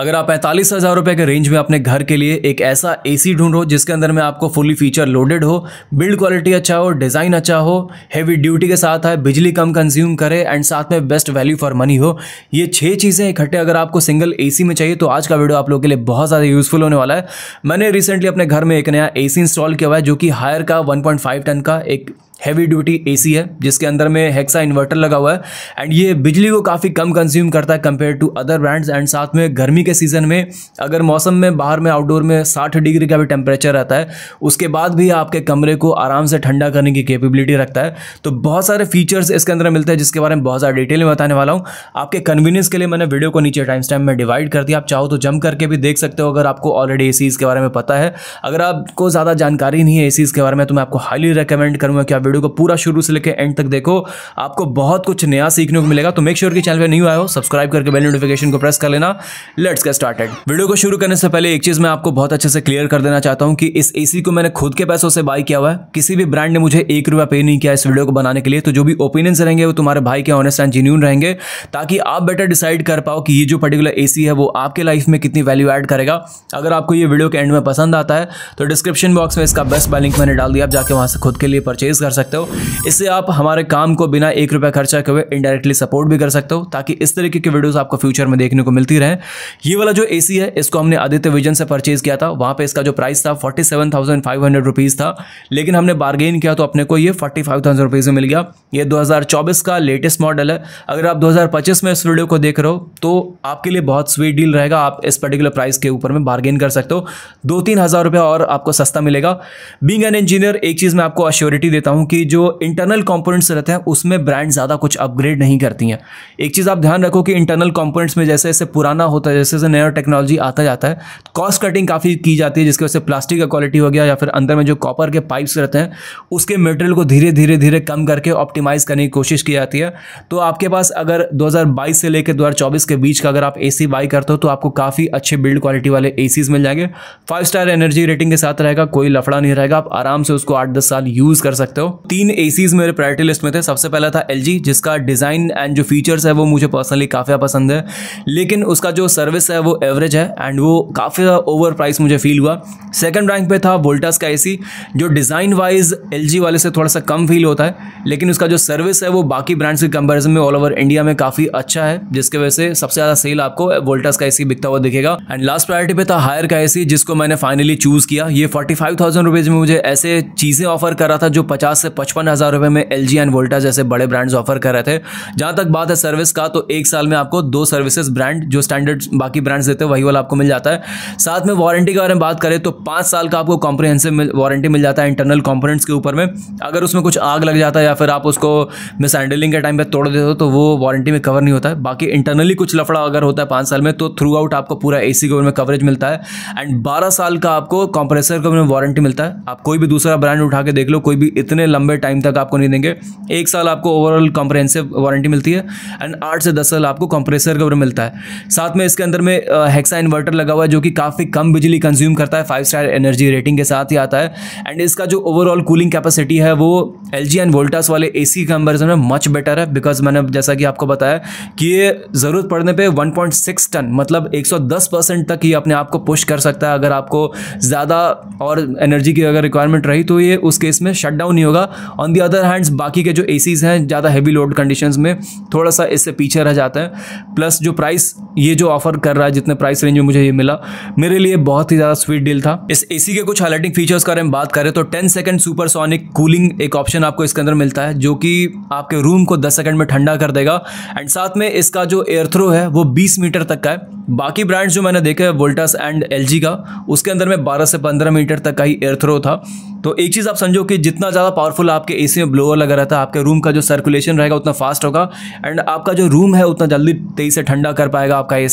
अगर आप पैंतालीस हज़ार रुपये के रेंज में अपने घर के लिए एक ऐसा एसी ढूंढो जिसके अंदर में आपको फुली फीचर लोडेड हो बिल्ड क्वालिटी अच्छा हो डिज़ाइन अच्छा हो हैवी ड्यूटी के साथ आए बिजली कम कंज्यूम करे एंड साथ में बेस्ट वैल्यू फॉर मनी हो ये छः चीज़ें इकट्ठे अगर आपको सिंगल ए में चाहिए तो आज का वीडियो आप लोगों के लिए बहुत ज़्यादा यूजफुल होने वाला है मैंने रिसेंटली अपने घर में एक नया ए इंस्टॉल किया हुआ है जो कि हायर का वन टन का एक हैवी ड्यूटी एसी है जिसके अंदर में हेक्सा इन्वर्टर लगा हुआ है एंड ये बिजली को काफ़ी कम कंज्यूम करता है compare to other brands and साथ में गर्मी के सीज़न में अगर मौसम में बाहर में आउटडोर में साठ डिग्री का भी टेम्परेचर रहता है उसके बाद भी आपके कमरे को आराम से ठंडा करने की कैपेबिलिटी रखता है तो बहुत सारे फीचर्स इसके अंदर मिलते हैं जिसके बारे में बहुत ज़्यादा डिटेल में बताने वाला हूँ आपके कन्वीनियंस के लिए मैंने वीडियो को नीचे टाइम स्टाइम में डिवाइड कर दिया आप चाहो तो जम करके भी देख सकते हो अगर आपको ऑलरेडी ए के बारे में पता है अगर आपको ज़्यादा जानकारी नहीं है ए के बारे में तो मैं आपको हाईली रिकमेंड करूँगा कि आप वीडियो को पूरा शुरू से लेकर एंड तक देखो आपको बहुत कुछ नया सीखने को मिलेगा तो मेक श्योर की कि चैनल पर न्यू आयो सब्सक्राइब करके बेल नोटिफिकेशन को प्रेस कर लेना लेट्स गेट स्टार्टेड वीडियो को शुरू करने से पहले एक चीज़ मैं आपको बहुत अच्छे से क्लियर कर देना चाहता हूँ कि इस ए को मैंने खुद के पैसों से बाई किया हुआ है किसी भी ब्रांड ने मुझे एक रुपया पे नहीं किया इस वीडियो को बनाने के लिए तो जो भी ओपिनियंस रहेंगे वो तुम्हारे भाई के ऑनेस्ट एंड जेन्यून रहेंगे ताकि आप बेटर डिसाइड कर पाओ कि ये जो पर्टिकुलर ए है वो आपके लाइफ में कितनी वैल्यू एड करेगा अगर आपको ये वीडियो के एंड में पसंद आता है तो डिस्क्रिप्शन बॉक्स में इसका बेस्ट बाय लिंक मैंने डाल दिया आप जाके वहां से खुद के लिए परचेज कर सकते सकते हो इससे आप हमारे काम को बिना एक रुपया खर्चा किए इनडायरेक्टली सपोर्ट भी कर सकते हो ताकि इस तरीके की वीडियोस आपको फ्यूचर में देखने को मिलती रहे ये वाला जो ए है इसको हमने आदित्य विजन से परचेज किया था वहाँ पर इसका जो प्राइस था फोर्टी सेवन था लेकिन हमने बार्गेन किया तो अपने को ये फोर्टी फाइव में मिल गया ये दो का लेटेस्ट मॉडल है अगर आप दो में इस वीडियो को देख रहे हो तो आपके लिए बहुत स्वीट डील रहेगा आप इस पर्टिकुलर प्राइस के ऊपर में बार्गेन कर सकते हो दो तीन हज़ार रुपया और आपको सस्ता मिलेगा बींग एन इंजीनियर एक चीज़ मैं आपको अश्योरिटी देता हूं क्योंकि जो इंटरनल कंपोनेंट्स रहते हैं उसमें ब्रांड ज़्यादा कुछ अपग्रेड नहीं करती हैं एक चीज़ आप ध्यान रखो कि इंटरनल कंपोनेंट्स में जैसे जैसे पुराना होता है जैसे जैसे नया टेक्नोलॉजी आता जाता है कॉस्ट कटिंग काफ़ी की जाती है जिसकी वजह से प्लास्टिक का क्वालिटी हो गया या फिर अंदर में जो कॉपर के पाइप्स रहते हैं उसके मटेरियल को धीरे धीरे धीरे कम करके ऑप्टिमाइज़ करने की कोशिश की जाती है तो आपके पास अगर दो से लेकर दो के बीच का अगर आप ए बाई करते हो तो आपको काफ़ी अच्छे बिल्ड क्वालिटी वाले ए मिल जाएंगे फाइव स्टार एनर्जी रेटिंग के साथ रहेगा कोई लफड़ा नहीं रहेगा आप आराम से उसको आठ दस साल यूज़ कर सकते हो तीन एसीज मेरे प्रायोरिटी लिस्ट में थे सबसे पहला था एल जिसका डिज़ाइन एंड जो फीचर्स है वो मुझे पर्सनली काफ़ी पसंद है लेकिन उसका जो सर्विस है वो एवरेज है एंड वो काफ़ी ओवर प्राइस मुझे फील हुआ सेकेंड रैंक पर था वोल्टास का ए जो डिज़ाइन वाइज एल वाले से थोड़ा सा कम फील होता है लेकिन उसका जो सर्विस है वो बाकी ब्रांड्स के कंपेरिजन में ऑल ओवर इंडिया में काफ़ी अच्छा है जिसके वजह से सबसे ज़्यादा सेल आपको वोल्टास का ए बिकता हुआ दिखेगा एंड लास्ट प्रायोरिटी पे था हायर का ए जिसको मैंने फाइनली चूज़ किया ये फोर्टी फाइव थाउजेंड रुपीज़ में मुझे ऐसे चीज़ें ऑफर कर रहा था जो पचास से पचपन हज़ार रुपये में एल जी एंड वोल्टा जैसे बड़े ब्रांड्स ऑफर कर रहे थे जहाँ तक बात है सर्विस का तो एक साल में आपको दो सर्विसेज ब्रांड जो स्टैंडर्ड बाकी ब्रांड्स देते हैं वही वाला आपको मिल जाता है साथ में वारंटी के बारे में बात करें तो पाँच साल का आपको कॉम्प्रिहेंसिव वारंटी मिल जाता है इंटरनल कॉम्पोनेंट्स के ऊपर में अगर उसमें कुछ आग लग जाता है या फिर आप उसको मिस हैंडलिंग के टाइम पर तोड़ देते हो तो वो वारंटी में कवर नहीं होता है बाकी इंटरनली कुछ लफड़ा अगर होता है पाँच साल में तो थ्रू आउट आपको पूरा ए सी में कवरेज मिलता है एंड बारह साल का आपको कॉम्प्रेसर का वारंटी मिलता है आप कोई भी दूसरा ब्रांड उठा के देख लो कोई भी इतने लंबे टाइम तक आपको नहीं देंगे एक साल आपको ओवरऑल कॉम्प्रहेंसिव वारंटी मिलती है एंड आठ से दस साल आपको कंप्रेसर कवर मिलता है साथ में इसके अंदर में हेक्सा इन्वर्टर लगा हुआ है जो कि काफ़ी कम बिजली कंज्यूम करता है फाइव स्टार एनर्जी रेटिंग के साथ ही आता है एंड इसका जो ओवरऑल कूलिंग कैपेसिटी है वो एल एंड वोल्टास वाले ए सी कंपेरिजन में मच बेटर है बिकॉज मैंने जैसा कि आपको बताया कि ये ज़रूरत पड़ने पर वन टन मतलब एक तक ही अपने आप को पुश कर सकता है अगर आपको ज़्यादा और एनर्जी की अगर रिक्वायरमेंट रही तो ये उस केस में शट डाउन नहीं होगा होगा ऑन दी अदर हैंड्स बाकी के जो ए हैं ज़्यादा हैवी लोड कंडीशन में थोड़ा सा इससे पीछे रह जाते हैं प्लस जो प्राइस ये जो ऑफर कर रहा है जितने प्राइस रेंज में मुझे ये मिला मेरे लिए बहुत ही ज़्यादा स्वीट डील था इस ए के कुछ हाईलाइटिंग फीचर्स का हम बात करें तो ten second supersonic cooling एक ऑप्शन आपको इसके अंदर मिलता है जो कि आपके रूम को दस सेकेंड में ठंडा कर देगा एंड साथ में इसका जो एयर थ्रो है वो बीस मीटर तक का है बाकी ब्रांड्स जो मैंने देखे वोल्टस एंड एल का उसके अंदर में बारह से पंद्रह मीटर तक का ही एयर थ्रो था तो एक चीज़ आप समझो कि जितना ज़्यादा पावर पावरफुल आपके एसी में ब्लोअर लगा रहता है आपके रूम का जो सर्कुलेशन रहेगा उतना फास्ट होगा एंड आपका जो रूम है उतना जल्दी तेज़ी से ठंडा कर पाएगा आपका ए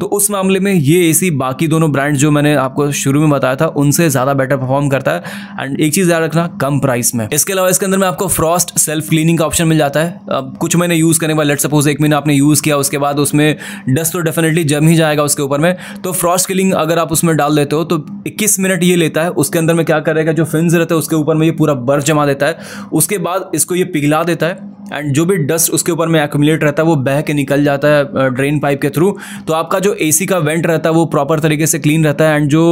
तो उस मामले में ये ए बाकी दोनों ब्रांड जो मैंने आपको शुरू में बताया था उनसे ज़्यादा बेटर परफॉर्म करता है एंड एक चीज़ याद रखना कम प्राइस में इसके अलावा इसके अंदर में आपको फ्रॉस्ट सेल्फ क्लीनिंग का ऑप्शन मिल जाता है अब कुछ महीने यूज़ करने के बाद लेट सपोज एक महीने आपने यूज़ किया उसके बाद उसमें डस्ट तो डेफिनेटली जम ही जाएगा उसके ऊपर में तो फ्रॉस्ट क्लिंग अगर आप उसमें डाल देते हो तो इक्कीस मिनट ये लेता है उसके अंदर में क्या करेगा जो फिन्स रहते हैं उसके ऊपर में ये पूरा बर्फ जमा देता है रहता है उसके बाद इसको ये पिघला देता है एंड जो भी डस्ट उसके ऊपर में एक्यूमुलेट रहता है वो बह के निकल जाता है ड्रेन पाइप के थ्रू तो आपका जो एसी का वेंट रहता है वो प्रॉपर तरीके से क्लीन रहता है एंड जो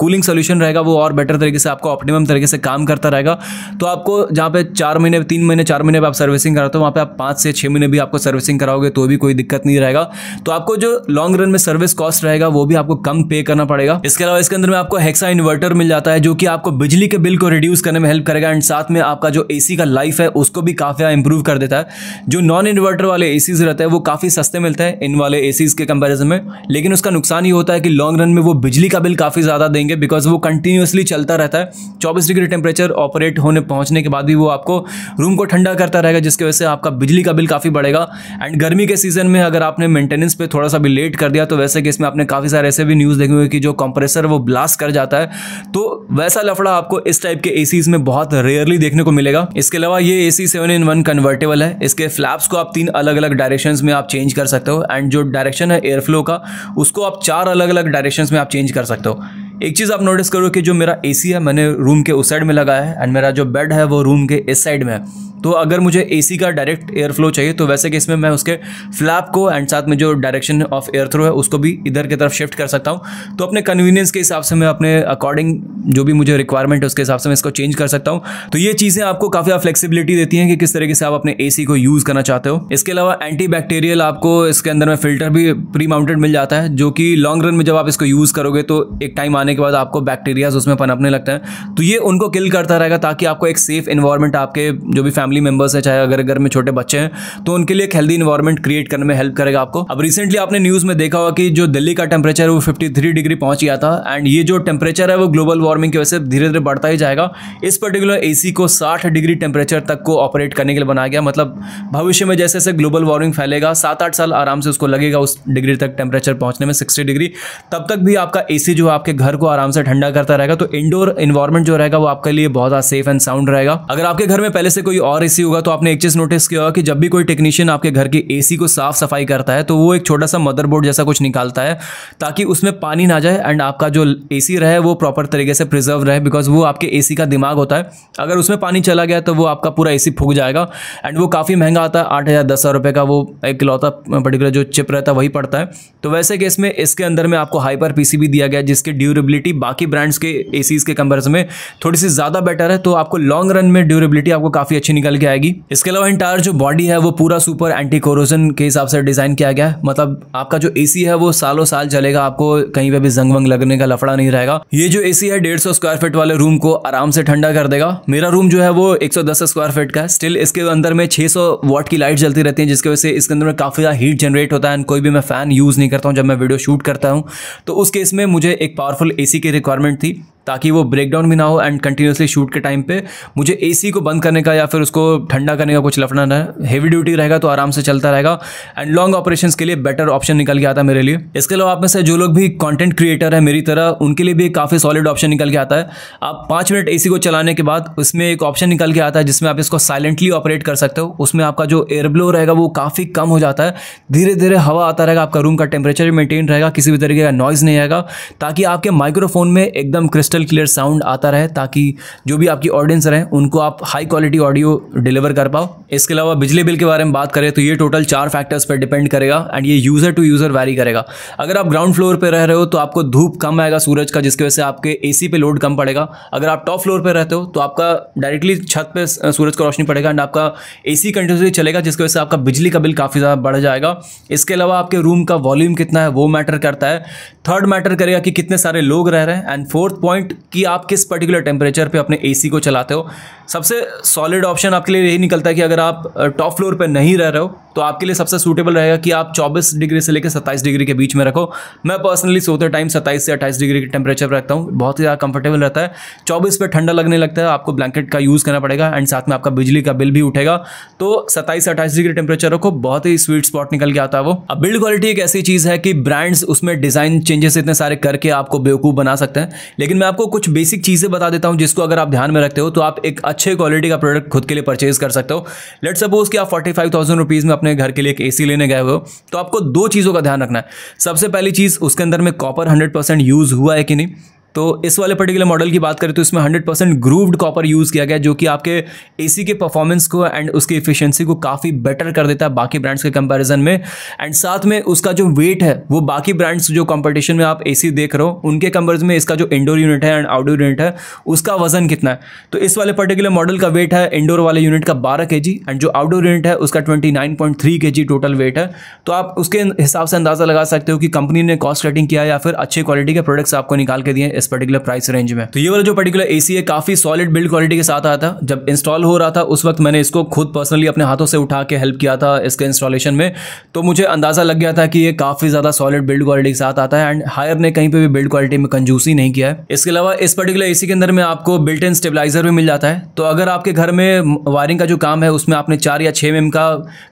कूलिंग सोल्यूशन रहेगा वो और बेटर तरीके से आपको ऑप्टिमम तरीके से काम करता रहेगा तो आपको जहाँ पे चार महीने तीन महीने चार महीने आप सर्विसिंग कराते हो वहाँ पर आप पाँच से छः महीने भी आपको सर्विसिंग कराओगे तो भी कोई दिक्कत नहीं रहेगा तो आपको जो लॉन्ग रन में सर्विस कॉस्ट रहेगा वो भी आपको कम पे करना पड़ेगा इसके अलावा इसके अंदर में आपको हेक्सा इन्वर्टर मिल जाता है जो कि आपको बिजली के बिल को रिड्यूस करने में हेल्प करेगा एंड साथ में आपका जो ए का लाइफ है उसको भी काफ़ी इंप्रूव कर देता है जो नॉन इन्वर्टर वाले ए रहता है वो काफ़ी सस्ते मिलते हैं इन वाले ए के कंपेरिजन में लेकिन उसका नुकसान ये होता है कि लॉन्ग रन में वो बिजली का बिल काफ़ी ज़्यादा देंगे बिकॉज वो कंटिन्यूसली चलता रहता है चौबीस डिग्री टेम्परेचर ऑपरेट होने पहुँचने के बाद भी वो आपको रूम को ठंडा करता रहेगा जिसकी वजह से आपका बिजली का बिल काफ़ी बढ़ेगा एंड गर्मी के सीज़न में अगर आपने मेंटेनेंस पर थोड़ा सा भी लेट कर दिया तो वैसे कि इसमें आपने काफ़ी सारे ऐसे भी न्यूज़ देखे हुए कि जो कंप्रेसर वो ब्लास्ट कर जाता है तो वैसा लफड़ा आपको इस टाइप के ए में बहुत रेयरली देखने को मिलेगा इसके अलावा ये A C seven in one convert convertible है इसके फ्लैप्स को आप तीन अलग अलग डायरेक्शंस में आप चेंज कर सकते हो एंड जो डायरेक्शन है एयर फ्लो का उसको आप चार अलग अलग डायरेक्शंस में आप चेंज कर सकते हो एक चीज़ आप नोटिस करो कि जो मेरा एसी है मैंने रूम के उस साइड में लगाया है एंड मेरा जो बेड है वो रूम के इस साइड में है तो अगर मुझे एसी का डायरेक्ट एयर फ्लो चाहिए तो वैसे कि इसमें मैं उसके फ्लैप को एंड साथ में जो डायरेक्शन ऑफ एयर थ्रो है उसको भी इधर की तरफ शिफ्ट कर सकता हूँ तो अपने कन्वीनियंस के हिसाब से मैं अपने अकॉर्डिंग जो भी मुझे रिक्वायरमेंट है उसके हिसाब से मैं इसको चेंज कर सकता हूँ तो ये चीज़ें आपको काफ़ी फ्लेक्सिबिलिटी देती हैं कि किस तरीके से आप अपने ए को यूज़ करना चाहते हो इसके अलावा एंटी बैक्टीरियल आपको इसके अंदर में फिल्टर भी प्री माउंटेड मिल जाता है जो कि लॉन्ग रन में जब आप इसको यूज़ करोगे तो एक टाइम खाने के बाद आपको बैक्टीरियाज उसमें पनपने लगते हैं तो ये उनको किल करता रहेगा ताकि आपको एक सेफ इन्वायरमेंट आपके जो भी फैमिली मेम्बर्स हैं चाहे अगर घर में छोटे बच्चे हैं तो उनके लिए एक हेल्दी इन्वायरमेंट क्रिएट करने में हेल्प करेगा आपको अब रिसेंटली आपने न्यूज़ में देखा होगा कि जो दिल्ली का टेम्परेचर है वो फिफ्टी डिग्री पहुंच गया था एंड ये जो टेम्परेचर है वो ग्लोबल वार्मिंग की वजह से धीरे धीरे बढ़ता ही जाएगा इस पर्टिकुलर एसी को साठ डिग्री टेम्परेचर तक को ऑपरेट करने के लिए बनाया गया मतलब भविष्य में जैसे जैसे ग्लोबल वार्मिंग फैलेगा सात आठ साल आराम से उसको लगेगा उस डिग्री तक टेम्परेचर पहुंचने में सिक्सटी डिग्री तब तक भी आपका ए जो है आपके घर घर को आराम से ठंडा करता रहेगा तो इंडोर इन्वायरमेंट जो रहेगा वो आपके लिए बहुत सेफ एंड साउंड रहेगा अगर आपके घर में पहले से कोई और एसी होगा तो आपने एक चीज नोटिस किया होगा कि जब भी कोई टेक्नीशियन आपके घर की एसी को साफ सफाई करता है तो वो एक छोटा सा मदरबोर्ड जैसा कुछ निकालता है ताकि उसमें पानी ना जाए एंड आपका जो ए रहे वो प्रॉपर तरीके से प्रिजर्व रहे बिकॉज वो आपके ए का दिमाग होता है अगर उसमें पानी चला गया तो वो आपका पूरा ए फूक जाएगा एंड वो काफ़ी महंगा आता है आठ हज़ार दस हज़ार रुपये का वो एक लौता पर्टिकुलर जो चिप रहता है वही पड़ता है तो वैसे केस में इसके अंदर में आपको हाइपर पीसीबी दिया गया जिसके ड्यूरेबल ड्यूरेबिलिटी बाकी ब्रांड्स के ए के कंपेरिजन में थोड़ी सी ज़्यादा बेटर है तो आपको लॉन्ग रन में ड्यूरेबिलिटी आपको काफ़ी अच्छी निकल के आएगी इसके अलावा इंटायर जो बॉडी है वो पूरा सुपर एंटी कोरोजन के हिसाब से डिज़ाइन किया गया है मतलब आपका जो ए है वो सालों साल चलेगा आपको कहीं पर भी जंग वंग लगने का लफड़ा नहीं रहेगा ये जो ए है डेढ़ स्क्वायर फीट वाले रूम को आराम से ठंडा कर देगा मेरा रूम जो है वो एक स्क्वायर फीट का है स्टिल इसके अंदर में 600 वॉट की लाइट जलती रहती है जिसकी वजह से इसके अंदर में काफ़ी ज़्यादा हीट जनरेट होता है कोई भी मैं फ़ैन यूज़ नहीं करता हूँ जब मैं वीडियो शूट करता हूँ तो उस केस में मुझे एक पावरफुल एसी की रिक्वायरमेंट थी ताकि वो ब्रेक डाउन भी ना हो एंड कंटिन्यूसली शूट के टाइम पे मुझे एसी को बंद करने का या फिर उसको ठंडा करने का कुछ लफड़ा ना है ड्यूटी रहेगा तो आराम से चलता रहेगा एंड लॉन्ग ऑपरेशन के लिए बेटर ऑप्शन निकल के आता है मेरे लिए इसके अलावा आप में से जो लोग भी कॉन्टेंट क्रिएटर है मेरी तरह उनके लिए भी काफ़ी सॉलिड ऑप्शन निकल के आता है आप पाँच मिनट ए को चलाने के बाद उसमें एक ऑप्शन निकल के आता है जिसमें आप इसको साइलेंटली ऑपरेट कर सकते हो उसमें आपका जो एयरब्लो रहेगा वो काफ़ी कम हो जाता है धीरे धीरे हवा आता रहेगा आपका रूम का टेम्परेचर मेंटेन रहेगा किसी भी तरीके का नॉइज़ नहीं आएगा ताकि आपके माइक्रोफोन में एकदम क्रिस्टल क्रिस्टल क्लियर साउंड आता रहे ताकि जो भी आपकी ऑडियंस रहे उनको आप हाई क्वालिटी ऑडियो डिलीवर कर पाओ इसके अलावा बिजली बिल के बारे में बात करें तो ये टोटल चार फैक्टर्स पर डिपेंड करेगा एंड ये यूज़र टू यूज़र वैरी करेगा अगर आप ग्राउंड फ्लोर पर रह रहे हो तो आपको धूप कम आएगा सूरज का जिसकी वजह से आपके ए सी लोड कम पड़ेगा अगर आप टॉप फ्लोर पर रहते हो तो आपका डायरेक्टली छत पर सूरज का रोशनी पड़ेगा एंड आपका ए सी कंटिन्यूसली चलेगा जिसकी वजह से आपका बिजली का बिल काफ़ी ज़्यादा बढ़ जाएगा इसके अलावा आपके रूम का वॉल्यूम कितना है वो मैटर करता है थर्ड मैटर करेगा कि कितने सारे लोग रह रहे हैं एंड फोर्थ पॉइंट पॉइंट कि आप किस पर्टिकुलर टेम्परेचर पे अपने एसी को चलाते हो सबसे सॉलिड ऑप्शन आपके लिए यही निकलता है कि अगर आप टॉप फ्लोर पर नहीं रह रहे हो तो आपके लिए सबसे सूटेबल रहेगा कि आप चौबीस डिग्री से लेकर 27 डिग्री के बीच में रखो मैं पर्सनली सोते टाइम 27 से अट्ठाईस डिग्री के टेम्परेचर रखता हूँ बहुत ही ज़्यादा कंफर्टेबल रहता है चौबीस पर ठंडा लगने लगता है आपको ब्लैंकेट का यूज़ करना पड़ेगा एंड साथ में आपका बिजली का बिल भी उठेगा तो सत्ताईस से अट्ठाईस डिग्री टेम्परेचर रखो बहुत ही स्वीट स्पॉट निकल के आता है वो अब बिल्ड क्वालिटी एक ऐसी चीज़ है कि ब्रांड्स उसमें डिज़ाइन चेंजेस इतने सारे करके आपको बेवकूफ़ बना सकते हैं लेकिन मैं आपको कुछ बेसिक चीज़ें बता देता हूँ जिसको अगर आप ध्यान में रखते हो तो आप एक अच्छे क्वालिटी का प्रोडक्ट खुद के लिए परचेज कर सकते हो लेट सपोज कि आप फोर्टी फाइव थाउजेंड रुपीज़ में अपने घर के लिए एक एसी लेने गए हो तो आपको दो चीज़ों का ध्यान रखना है सबसे पहली चीज़ उसके अंदर में कॉपर हंड्रेड यूज़ हुआ है कि नहीं तो इस वाले पर्टिकुलर मॉडल की बात करें तो इसमें hundred percent grooved copper use किया गया जो कि आपके ए के परफॉर्मेंस को एंड उसकी इफिशियंसी को काफ़ी बेटर कर देता है बाकी ब्रांड्स के कंपेरिजन में एंड साथ में उसका जो वेट है वो बाकी ब्रांड्स जो कंपटीशन में आप ए देख रहे हो उनके कंपेरिजन में इसका जो इंडोर यूनिट है एंड आउटडोर यूनिट है उसका वजन कितना है तो इस वाले पर्टिकुलर मॉडल का वेट है इंडोर वाले यूनिट का बारह के एंड जो आउटडोर यूनिट है उसका ट्वेंटी नाइन पॉइंट थ्री के जी टोटल वेट है तो आप उसके हिसाब से अंदाज़ा लगा सकते हो कि कंपनी ने कॉस्ट कटिंग किया या फिर अच्छी क्वालिटी के प्रोडक्ट्स आपको निकाल के दिए इस पर्टिकुलर प्राइस रेंज में तो ये वाला जो पर्टिकुलर एसी है काफी सॉलिड बिल्ड क्वालिटी के साथ आया था जब इंस्टॉल हो रहा था उस वक्त मैंने इसको खुद पर्सनली अपने हाथों से उठा के हेल्प किया था इसके इंस्टॉलेशन में तो मुझे अंदाजा लग गया था कि ये काफी ज्यादा सॉलिड बिल्ड क्वालिटी के साथ आता है एंड हायर ने कहीं पर भी बिल्ड क्वालिटी में कंजूसी नहीं किया है इसके अलावा इस पर्टिकुलर एसी के अंदर में आपको बिल्ट इन स्टेबिलाईजर भी मिल जाता है तो अगर आपके घर में वायरिंग का जो काम है उसमें आपने चार या छह एम mm का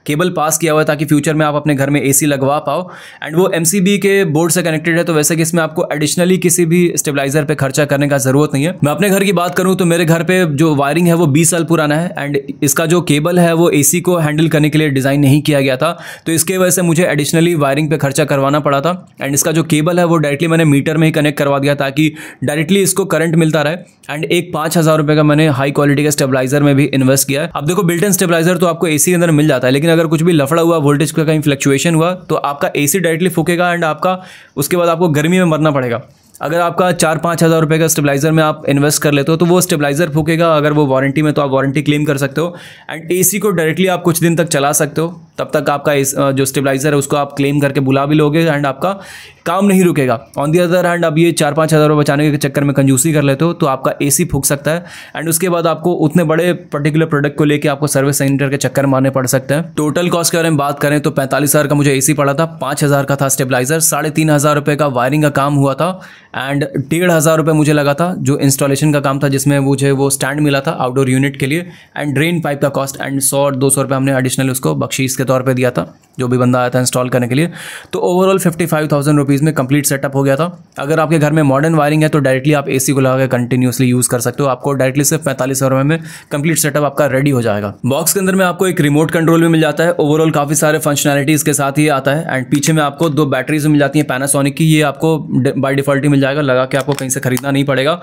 केबल पास किया हुआ है ताकि फ्यूचर में आप अपने घर में एसी लगवा पाओ एंड वो एमसीबी के बोर्ड से कनेक्टेड है तो वैसे कि इसमें आपको एडिशनली किसी भी स्टेबिलाई फर्टिलाइजर पे खर्चा करने का जरूरत नहीं है मैं अपने घर की बात करूं तो मेरे घर पे जो वायरिंग है वो 20 साल पुराना है एंड इसका जो केबल है वो एसी को हैंडल करने के लिए डिज़ाइन नहीं किया गया था तो इसके वजह से मुझे एडिशनली वायरिंग पे खर्चा करवाना पड़ा था एंड इसका जो केबल है वो डायरेक्टली मैंने मीटर में ही कनेक्ट करवा दिया ताकि डायरेक्टली इसको करंट मिलता रहे एंड एक पांच हज़ार रुपए का मैंने हाई क्वालिटी का स्टेबलाइजर में भी इन्वेस्ट किया है अब देखो बिल्ट इन स्टेबलाइजर तो आपको एसी के अंदर मिल जाता है लेकिन अगर कुछ भी लफड़ा हुआ वोल्टेज का कहीं फ्लक्चुएशन हुआ तो आपका एसी डायरेक्टली फूकेगा एंड आपका उसके बाद आपको गर्मी में मरना पड़ेगा अगर आपका चार पाँच हज़ार रुपये का स्टेबलाइजर में आप इन्वेस्ट कर लेते हो तो वो स्टेबलाइजर फूकेगा अगर वो वारंटी में तो आप वारंटी क्लेम कर सकते हो एंड एसी को डायरेक्टली आप कुछ दिन तक चला सकते हो तब तक आपका इस जो स्टेबलाइजर है उसको आप क्लेम करके बुला भी लोगे एंड आपका काम नहीं रुकेगा ऑन दी अदर हैंड अब ये चार पाँच हज़ार रुपये बचाने के चक्कर में कंजूसी कर लेते हो तो आपका ए सी फूक सकता है एंड उसके बाद आपको उतने बड़े पर्टिकुलर प्रोडक्ट को लेकर आपको सर्विस सेंटर के चक्कर मारने पड़ सकते हैं टोटल कॉस्ट के बारे में बात करें तो पैंतालीस हज़ार का मुझे ए सी पड़ा था पाँच हज़ार का था स्टेबलाइजर साढ़े तीन हज़ार रुपये का वायरिंग का काम हुआ था एंड डेढ़ हज़ार रुपये मुझे लगा था जो इंस्टॉलेशन का काम था जिसमें मुझे वो स्टैंड मिला था आउटडोर यूनिट के लिए एंड ड्रेन पाइप का कॉस्ट एंड सौ दो सौ रुपये हमने एडिशनल उसको बख्शीस के तौर पे दिया था जो भी बंदा आया था इंस्टॉल करने के लिए तो overall fifty five thousand rupees में कंप्लीट सेटअप हो गया था अगर आपके घर में मॉडर्न वायरिंग है तो डायरेक्टली आप एसी को लगा के कंटिन्यूसली यूज़ कर सकते हो आपको डायरेक्टली सिर्फ पैंतालीस सौ रुपये में कंप्लीट सेटअप आपका रेडी हो जाएगा बॉक्स के अंदर में आपको एक रिमोट कंट्रोल भी मिल जाता है ओवरऑल काफ़ी सारे फंक्शनैलिटीज़ के साथ ही आता है एंड पीछे में आपको दो बैटरीज मिल जाती हैं पैनासोनिक की ये आपको बाई डिफॉल्ट ही मिल जाएगा लगा के आपको कहीं से खरीदना नहीं पड़ेगा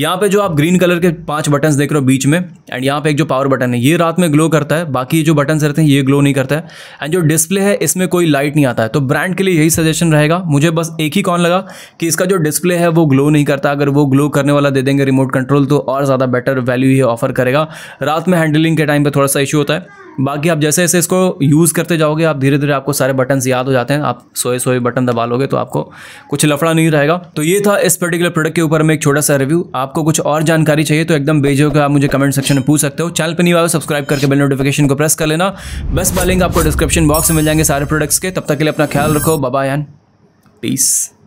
यहाँ पर जो आप ग्रीन कलर के पाँच बटन देख रहे हो बीच में एंड यहाँ पर एक जो पावर बटन है ये रात में ग्लो करता है बाकी जो बटन रहते हैं ये ग्लो नहीं करता है है एंड जो डिस्प्ले है इसमें कोई लाइट नहीं आता है तो ब्रांड के लिए यही सजेशन रहेगा मुझे बस एक ही कौन लगा कि इसका जो डिस्प्ले है वो ग्लो नहीं करता अगर वो ग्लो करने वाला दे देंगे रिमोट कंट्रोल तो और ज़्यादा बेटर वैल्यू ये ऑफर करेगा रात में हैंडलिंग के टाइम पर थोड़ा सा इशू होता है बाकी आप जैसे जैसे इसको यूज़ करते जाओगे आप धीरे धीरे आपको सारे बटन्स याद हो जाते हैं आप सोए सोए बटन दबा लोगे तो आपको कुछ लफड़ा नहीं रहेगा तो ये था इस पर्टिकुलर प्रोडक्ट के ऊपर में एक छोटा सा रिव्यू आपको कुछ और जानकारी चाहिए तो एकदम बेझिझक आप मुझे कमेंट सेक्शन में पूछ सकते हो चैनल पर नहीं आओ सब्सक्राइब करके बेल नोटिफिकेशन को प्रेस कर लेना बस बाय लिंक आपको डिस्क्रिप्शन बॉक्स में मिल जाएंगे सारे प्रोडक्ट्स के तब तक के लिए अपना ख्याल रखो बाबा एंड पीस